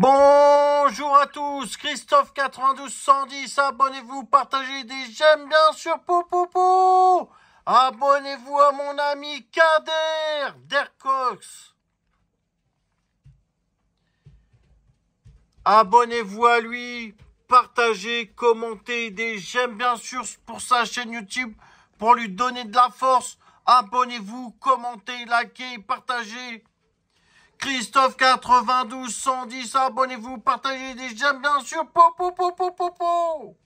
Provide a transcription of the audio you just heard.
Bonjour à tous, Christophe 92 abonnez-vous, partagez des j'aime bien sûr Poupoupou, Pou. Abonnez-vous à mon ami Kader Dercox. Abonnez-vous à lui, partagez, commentez des j'aime bien sûr pour sa chaîne YouTube pour lui donner de la force. Abonnez-vous, commentez, likez, partagez. Christophe 92 110, abonnez-vous, partagez des j'aime bien sûr, popo pou